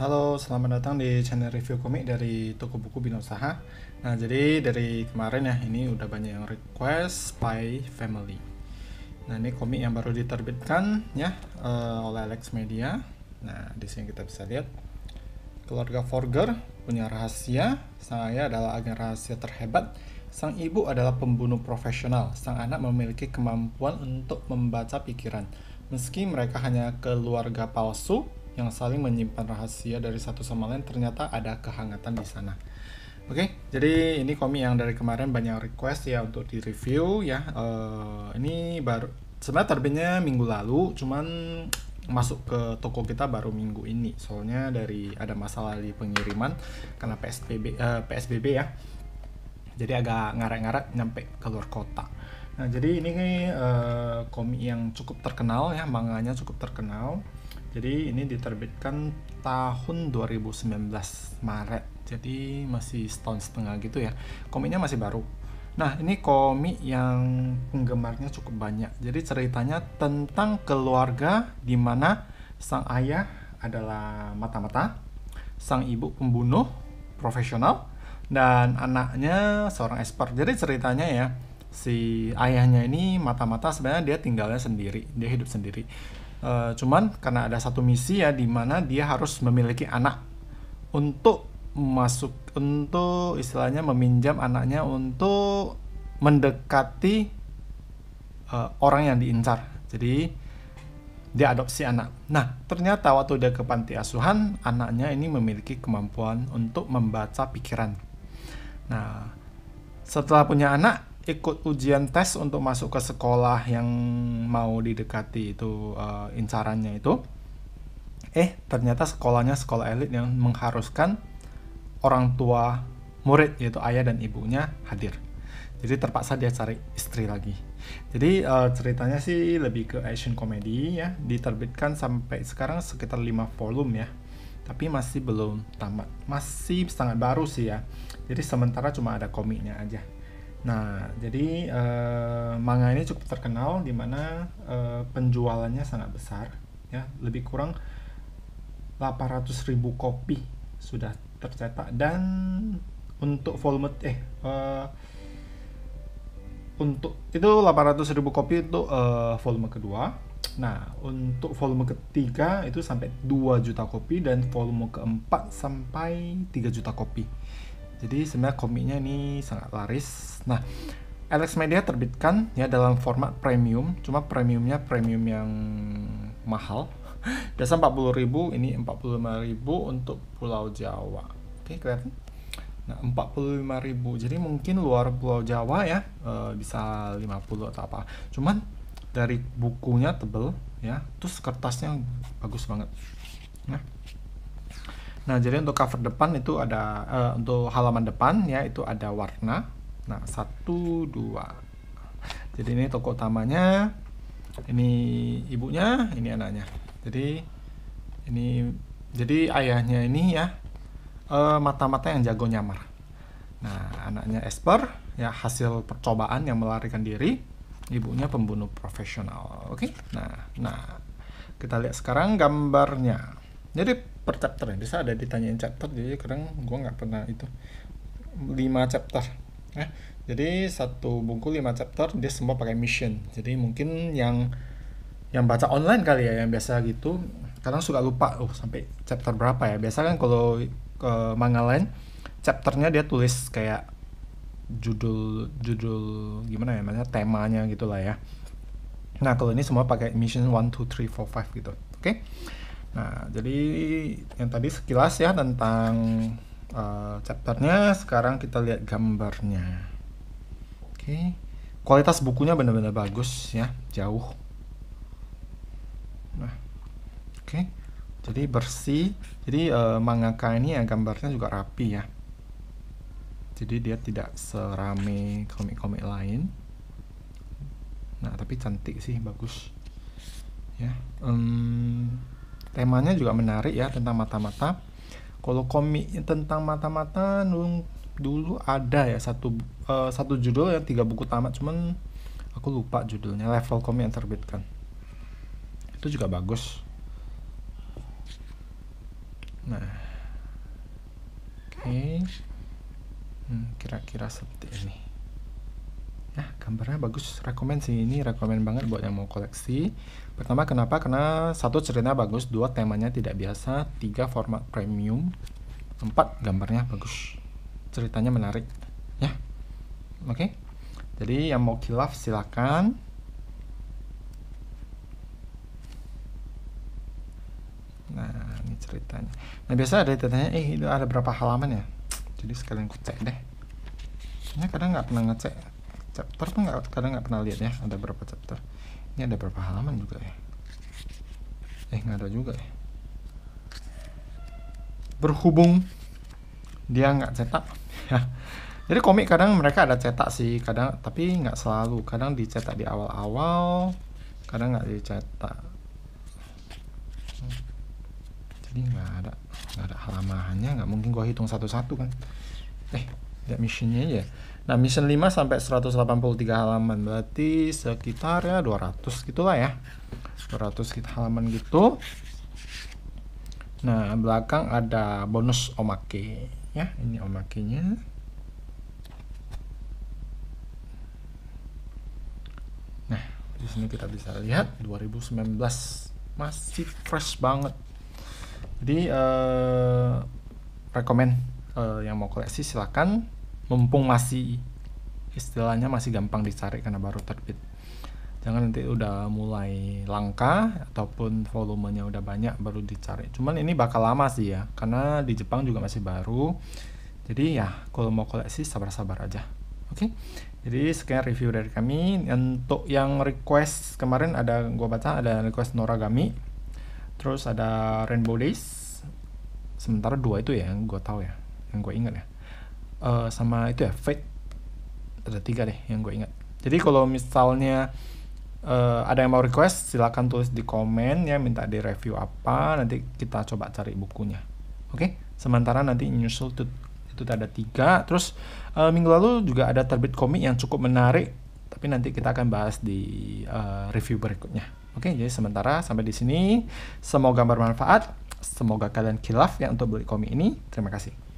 Halo, selamat datang di channel review komik dari toko buku bino saha Nah, jadi dari kemarin ya, ini udah banyak yang request Spy Family. Nah, ini komik yang baru diterbitkan ya uh, oleh Alex Media. Nah, di sini kita bisa lihat keluarga Forger punya rahasia. sang ayah adalah agen rahasia terhebat. Sang ibu adalah pembunuh profesional. Sang anak memiliki kemampuan untuk membaca pikiran. Meski mereka hanya keluarga palsu, yang saling menyimpan rahasia dari satu sama lain ternyata ada kehangatan di sana. Oke, okay, jadi ini komik yang dari kemarin banyak request ya untuk di review ya. Uh, ini baru sebenarnya terbitnya minggu lalu, cuman masuk ke toko kita baru minggu ini. Soalnya dari ada masalah di pengiriman karena PSBB uh, eh, PSBB ya. Jadi agak ngaret-ngaret nyampe ke luar kota. Nah, jadi ini uh, eh, komik yang cukup terkenal ya, manganya cukup terkenal. Jadi ini diterbitkan tahun 2019 Maret. Jadi masih setahun setengah gitu ya. Komiknya masih baru. Nah, ini komik yang penggemarnya cukup banyak. Jadi ceritanya tentang keluarga di mana sang ayah adalah mata-mata, sang ibu pembunuh profesional dan anaknya seorang expert. Jadi ceritanya ya si ayahnya ini mata-mata sebenarnya dia tinggalnya sendiri, dia hidup sendiri Uh, cuman karena ada satu misi ya di mana dia harus memiliki anak untuk masuk untuk istilahnya meminjam anaknya untuk mendekati uh, orang yang diincar. Jadi dia adopsi anak. Nah, ternyata waktu dia ke panti asuhan, anaknya ini memiliki kemampuan untuk membaca pikiran. Nah, setelah punya anak, ikut ujian tes untuk masuk ke sekolah yang mau didekati itu uh, incarannya itu eh ternyata sekolahnya sekolah elit yang mengharuskan orang tua murid yaitu ayah dan ibunya hadir jadi terpaksa dia cari istri lagi jadi uh, ceritanya sih lebih ke action comedy ya diterbitkan sampai sekarang sekitar 5 volume ya tapi masih belum tamat masih sangat baru sih ya jadi sementara cuma ada komiknya aja Nah, jadi uh, manga ini cukup terkenal di mana uh, penjualannya sangat besar, ya lebih kurang 800 ribu kopi sudah tercetak dan untuk volume eh uh, untuk itu 800 ribu kopi itu uh, volume kedua. Nah, untuk volume ketiga itu sampai 2 juta kopi dan volume keempat sampai 3 juta kopi. Jadi sebenarnya komiknya ini sangat laris. Nah, Alex Media terbitkan ya dalam format premium, cuma premiumnya premium yang mahal. Biasa 40.000, ini 45.000 untuk Pulau Jawa. Oke, kelihatan? Nah, 45.000. Jadi mungkin luar Pulau Jawa ya uh, bisa 50 atau apa. Cuman dari bukunya tebel ya, terus kertasnya bagus banget. Nah, Nah, jadi untuk cover depan itu ada uh, untuk halaman depan ya itu ada warna. Nah, satu dua. Jadi ini toko utamanya, ini ibunya, ini anaknya. Jadi ini jadi ayahnya ini ya eh, mata-mata yang jago nyamar. Nah, anaknya Esper ya hasil percobaan yang melarikan diri, ibunya pembunuh profesional. Oke. Okay? Nah, nah kita lihat sekarang gambarnya. Jadi per chapter ya bisa ada ditanyain chapter jadi kadang gue nggak pernah itu lima chapter ya jadi satu buku lima chapter dia semua pakai mission. Jadi mungkin yang yang baca online kali ya yang biasa gitu kadang suka lupa oh sampai chapter berapa ya. Biasa kan kalau ke manga lain chapternya dia tulis kayak judul judul gimana ya namanya temanya gitulah ya. Nah, kalau ini semua pakai mission 1 2 3 4 5 gitu. Oke. Okay? Nah, jadi yang tadi sekilas ya tentang uh, chapternya, sekarang kita lihat gambarnya. Oke, okay. kualitas bukunya benar-benar bagus ya, jauh. Nah, oke, okay. jadi bersih. Jadi uh, mangaka ini ya gambarnya juga rapi ya. Jadi dia tidak serame komik-komik lain. Nah, tapi cantik sih, bagus. Ya, um, temanya juga menarik ya tentang mata-mata kalau komik tentang mata-mata dulu ada ya satu uh, satu judul ya tiga buku tamat cuman aku lupa judulnya level komik yang terbitkan itu juga bagus nah oke okay. hmm, kira-kira seperti ini ya gambarnya bagus rekomend sih ini rekomend banget buat yang mau koleksi pertama kenapa karena satu ceritanya bagus dua temanya tidak biasa tiga format premium empat gambarnya bagus ceritanya menarik ya oke okay? jadi yang mau kilaf silakan nah ini ceritanya nah biasa ada ceritanya eh itu ada berapa halaman ya jadi sekalian kucek cek deh ini kadang nggak pernah ngecek chapter tuh nggak kadang nggak pernah lihat ya ada berapa chapter ini ada berapa halaman juga ya eh nggak ada juga ya berhubung dia nggak cetak ya. jadi komik kadang mereka ada cetak sih kadang tapi nggak selalu kadang dicetak di awal-awal kadang nggak dicetak jadi nggak ada nggak ada halamannya nggak mungkin gua hitung satu-satu kan eh ya, missionnya ya nah mission 5 sampai 183 halaman berarti sekitar ya 200 gitulah ya 200 gitu halaman gitu nah belakang ada bonus omake ya ini omakenya nah di sini kita bisa lihat 2019 masih fresh banget jadi uh, eh, rekomend uh, eh, yang mau koleksi silakan mumpung masih istilahnya masih gampang dicari karena baru terbit jangan nanti udah mulai langka ataupun volumenya udah banyak baru dicari cuman ini bakal lama sih ya karena di Jepang juga masih baru jadi ya kalau mau koleksi sabar-sabar aja oke okay? jadi sekian review dari kami untuk yang request kemarin ada gua baca ada request Noragami terus ada Rainbow Days sementara dua itu ya yang gua tahu ya yang gue ingat ya uh, sama itu ya Fate ada tiga deh yang gue ingat jadi kalau misalnya uh, ada yang mau request silahkan tulis di komen ya minta di review apa nanti kita coba cari bukunya oke okay? sementara nanti nyusul itu itu ada tiga terus uh, minggu lalu juga ada terbit komik yang cukup menarik tapi nanti kita akan bahas di uh, review berikutnya oke okay? jadi sementara sampai di sini semoga bermanfaat semoga kalian kilaf ya untuk beli komik ini terima kasih